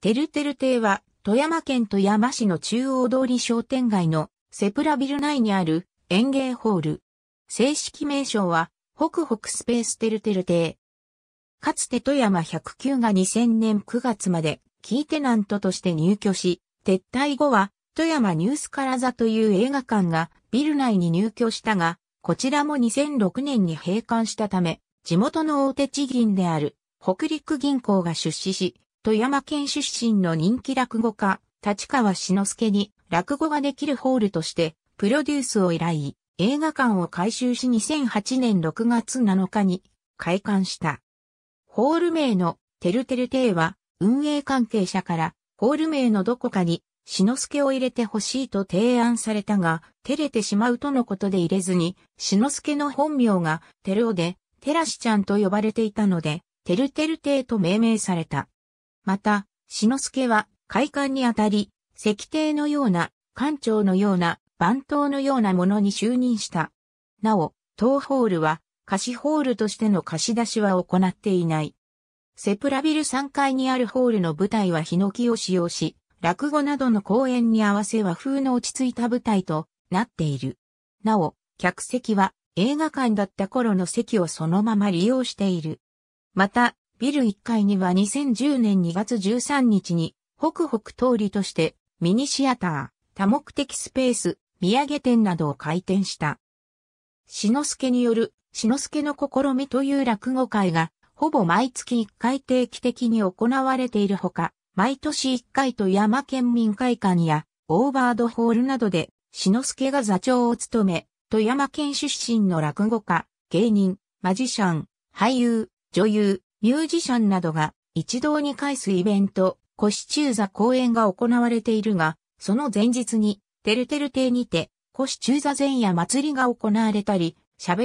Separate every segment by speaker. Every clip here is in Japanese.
Speaker 1: テルテル亭は、富山県富山市の中央通り商店街のセプラビル内にある園芸ホール。正式名称は、ホクホクスペーステルテル亭。かつて富山109が2000年9月まで、キーテナントとして入居し、撤退後は、富山ニュースカラザという映画館がビル内に入居したが、こちらも2006年に閉館したため、地元の大手地銀である北陸銀行が出資し、富山県出身の人気落語家、立川志の輔に落語ができるホールとして、プロデュースを依頼、映画館を改修し2008年6月7日に開館した。ホール名のてるてる亭は、運営関係者から、ホール名のどこかに、志の輔を入れてほしいと提案されたが、照れてしまうとのことで入れずに、志の輔の本名が、てるおで、てらしちゃんと呼ばれていたので、てるてる亭と命名された。また、之助は会館にあたり、石艇のような、館長のような、番頭のようなものに就任した。なお、東ホールは、貸しホールとしての貸し出しは行っていない。セプラビル3階にあるホールの舞台はヒノキを使用し、落語などの公演に合わせ和風の落ち着いた舞台となっている。なお、客席は映画館だった頃の席をそのまま利用している。また、ビル1階には2010年2月13日に、北北通りとして、ミニシアター、多目的スペース、土産店などを開店した。しのすけによる、しのすけの試みという落語会が、ほぼ毎月1回定期的に行われているほか、毎年1回と山県民会館や、オーバードホールなどで、しのすけが座長を務め、富山県出身の落語家、芸人、マジシャン、俳優、女優、ミュージシャンなどが一堂に会すイベント、コシチューザ公演が行われているが、その前日に、テルテル邸にて、コシチューザ前夜祭りが行われたり、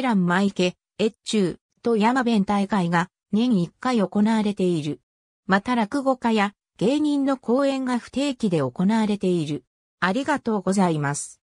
Speaker 1: ランマイケ、エッチューと山弁大会が年1回行われている。また落語家や芸人の公演が不定期で行われている。ありがとうございます。